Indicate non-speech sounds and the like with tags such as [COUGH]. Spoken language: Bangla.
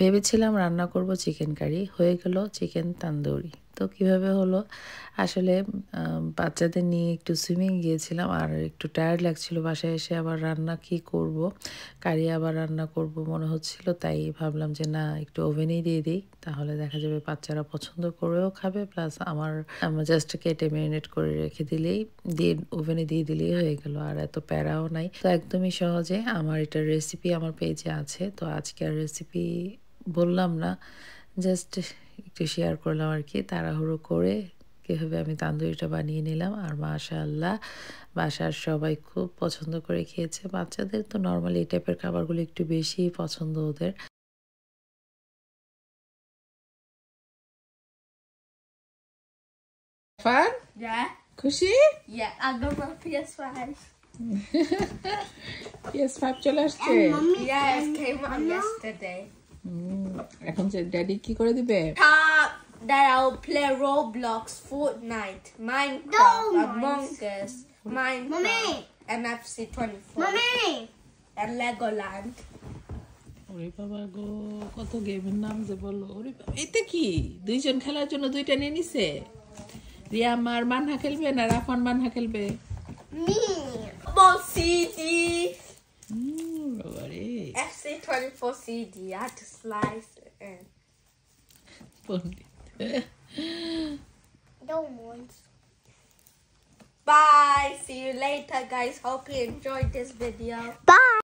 ভেবেছিলাম রান্না করব চিকেন কারি হয়ে গেল চিকেন তান্দুরি তো কিভাবে হলো আসলে বাচ্চাদের নিয়ে একটু সুইমিং গিয়েছিলাম আর একটু টায়ার্ড লাগছিল বাসায় এসে আবার রান্না কি করব কারি আবার রান্না করব মনে হচ্ছিল তাই ভাবলাম যে না একটু ওভেনেই দিয়ে দিই তাহলে দেখা যাবে বাচ্চারা পছন্দ করেও খাবে প্লাস আমার আমরা জাস্ট কেটে ম্যারিনেট করে রেখে দিলেই দিয়ে ওভেনে দিয়ে দিলেই হয়ে গেল আর এত প্যারাও নাই তো একদমই সহজে আমার এটার রেসিপি আমার পেজে আছে তো আজকে আর রেসিপি বললাম না জাস্ট একটু শেয়ার করলাম আর কি তাড়াহুড়ো করে কীভাবে আমি তান্দুরিটা বানিয়ে নিলাম আর মাশাআল্লাহ বাসার সবাই খুব পছন্দ করে খেয়েছে বাচ্চাদের তো নর্মালি এই টাইপের খাবারগুলো একটু বেশি পছন্দ ওদের খুশি চলে আসছে? এখন যে ড্যাডি কি করে দিবে that I'll play Roblox, Fortnite, Minecraft, Among Us, Minecraft, NFC 24, Mommy. and Legoland. ওরে বাবা গো কত গেমের নাম যে বলো ওরে বাবা কি দুইজন খেলার জন্য দুইটা নিয়ে নিছে রিয়া আমার মানহা খেলবে না রাফন মানহা খেলবে মি বসিজি FC24 CD. I had to slice it in. [LAUGHS] Don't want. Bye. See you later, guys. Hope you enjoyed this video. Bye.